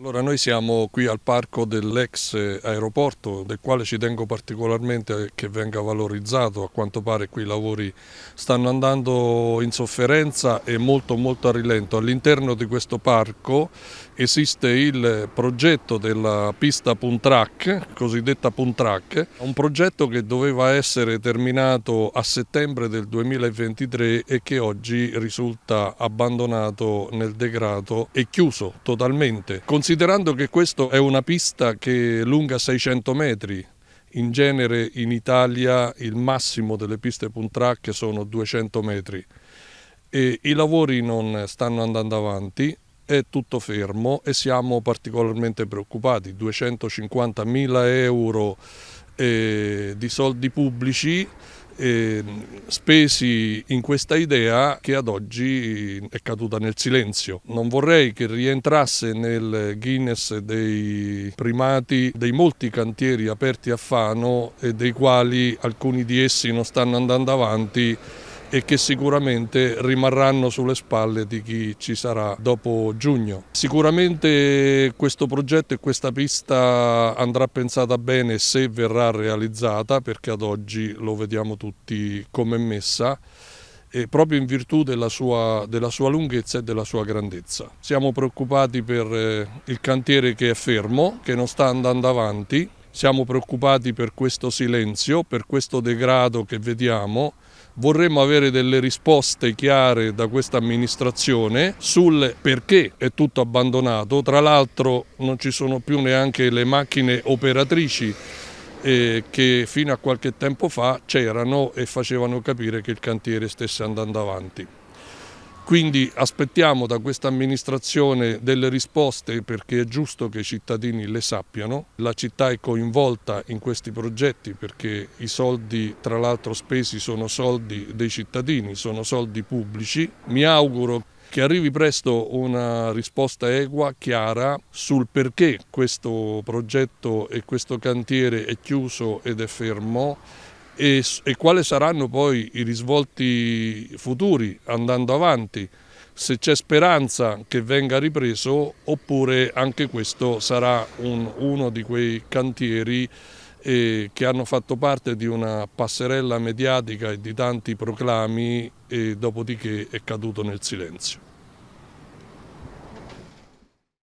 Allora noi siamo qui al parco dell'ex eh, aeroporto del quale ci tengo particolarmente eh, che venga valorizzato, a quanto pare qui i lavori stanno andando in sofferenza e molto molto a rilento. All'interno di questo parco esiste il progetto della pista Puntrack, cosiddetta Puntrack, un progetto che doveva essere terminato a settembre del 2023 e che oggi risulta abbandonato nel degrado e chiuso totalmente. Con considerando che questa è una pista che è lunga 600 metri, in genere in Italia il massimo delle piste punt track sono 200 metri e i lavori non stanno andando avanti, è tutto fermo e siamo particolarmente preoccupati, 250.000 euro eh, di soldi pubblici eh, spesi in questa idea che ad oggi è caduta nel silenzio. Non vorrei che rientrasse nel Guinness dei primati dei molti cantieri aperti a Fano e dei quali alcuni di essi non stanno andando avanti e che sicuramente rimarranno sulle spalle di chi ci sarà dopo giugno. Sicuramente questo progetto e questa pista andrà pensata bene se verrà realizzata perché ad oggi lo vediamo tutti come messa e proprio in virtù della sua, della sua lunghezza e della sua grandezza. Siamo preoccupati per eh, il cantiere che è fermo, che non sta andando avanti siamo preoccupati per questo silenzio, per questo degrado che vediamo. Vorremmo avere delle risposte chiare da questa amministrazione sul perché è tutto abbandonato. Tra l'altro non ci sono più neanche le macchine operatrici eh, che fino a qualche tempo fa c'erano e facevano capire che il cantiere stesse andando avanti. Quindi aspettiamo da questa amministrazione delle risposte perché è giusto che i cittadini le sappiano. La città è coinvolta in questi progetti perché i soldi tra l'altro spesi sono soldi dei cittadini, sono soldi pubblici. Mi auguro che arrivi presto una risposta equa, chiara, sul perché questo progetto e questo cantiere è chiuso ed è fermo e, e quali saranno poi i risvolti futuri andando avanti se c'è speranza che venga ripreso oppure anche questo sarà un, uno di quei cantieri eh, che hanno fatto parte di una passerella mediatica e di tanti proclami e dopodiché è caduto nel silenzio.